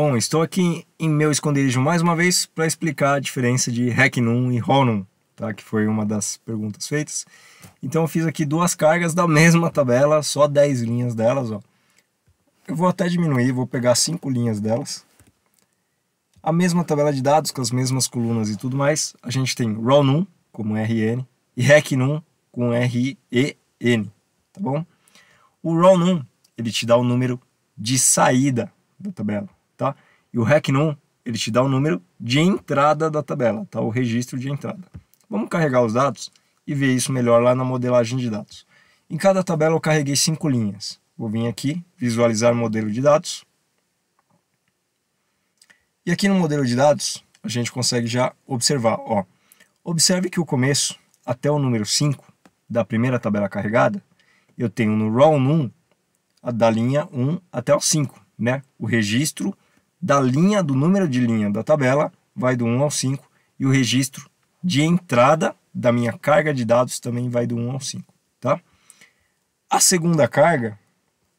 Bom, estou aqui em meu esconderijo mais uma vez para explicar a diferença de Hacknum e Honum, tá? que foi uma das perguntas feitas. Então eu fiz aqui duas cargas da mesma tabela, só 10 linhas delas. Ó. Eu vou até diminuir, vou pegar 5 linhas delas. A mesma tabela de dados, com as mesmas colunas e tudo mais. A gente tem RAWNUM, como RN, e RECNUM, com REN, tá bom? O RAWNUM, ele te dá o número de saída da tabela tá? E o REC num, ele te dá o número de entrada da tabela, tá? O registro de entrada. Vamos carregar os dados e ver isso melhor lá na modelagem de dados. Em cada tabela eu carreguei cinco linhas. Vou vir aqui, visualizar o modelo de dados. E aqui no modelo de dados, a gente consegue já observar, ó. Observe que o começo, até o número 5 da primeira tabela carregada, eu tenho no row a da linha 1 até o 5, né? O registro da linha, do número de linha da tabela, vai do 1 ao 5, e o registro de entrada da minha carga de dados também vai do 1 ao 5, tá? A segunda carga,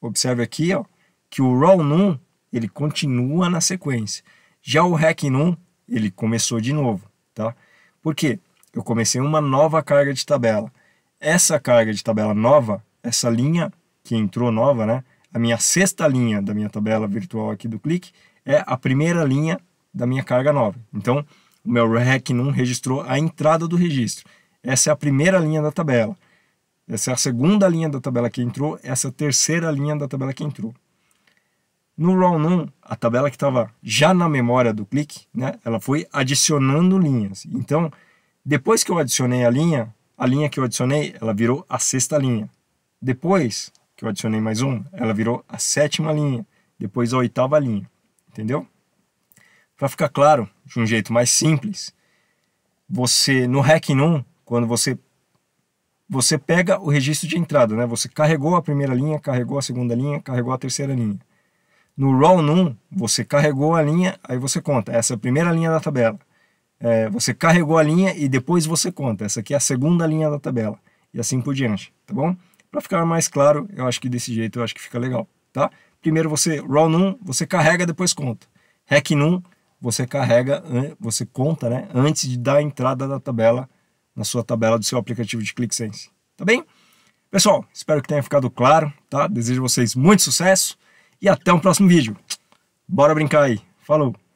observe aqui, ó, que o raw num, ele continua na sequência. Já o rec num, ele começou de novo, tá? Por quê? Eu comecei uma nova carga de tabela. Essa carga de tabela nova, essa linha que entrou nova, né? a minha sexta linha da minha tabela virtual aqui do clique é a primeira linha da minha carga nova. Então, o meu REC num registrou a entrada do registro. Essa é a primeira linha da tabela. Essa é a segunda linha da tabela que entrou, essa é a terceira linha da tabela que entrou. No row num, a tabela que estava já na memória do clique, né, ela foi adicionando linhas. Então, depois que eu adicionei a linha, a linha que eu adicionei, ela virou a sexta linha. Depois, que eu adicionei mais um, ela virou a sétima linha, depois a oitava linha, entendeu? Para ficar claro, de um jeito mais simples, você no REC num, quando você você pega o registro de entrada, né? Você carregou a primeira linha, carregou a segunda linha, carregou a terceira linha. No row num, você carregou a linha, aí você conta essa é a primeira linha da tabela. É, você carregou a linha e depois você conta. Essa aqui é a segunda linha da tabela. E assim por diante, tá bom? Para ficar mais claro, eu acho que desse jeito eu acho que fica legal, tá? Primeiro você raw num, você carrega depois conta. Rec num, você carrega, você conta, né, antes de dar a entrada da tabela na sua tabela do seu aplicativo de ClickSense, tá bem? Pessoal, espero que tenha ficado claro, tá? Desejo vocês muito sucesso e até o próximo vídeo. Bora brincar aí. Falou!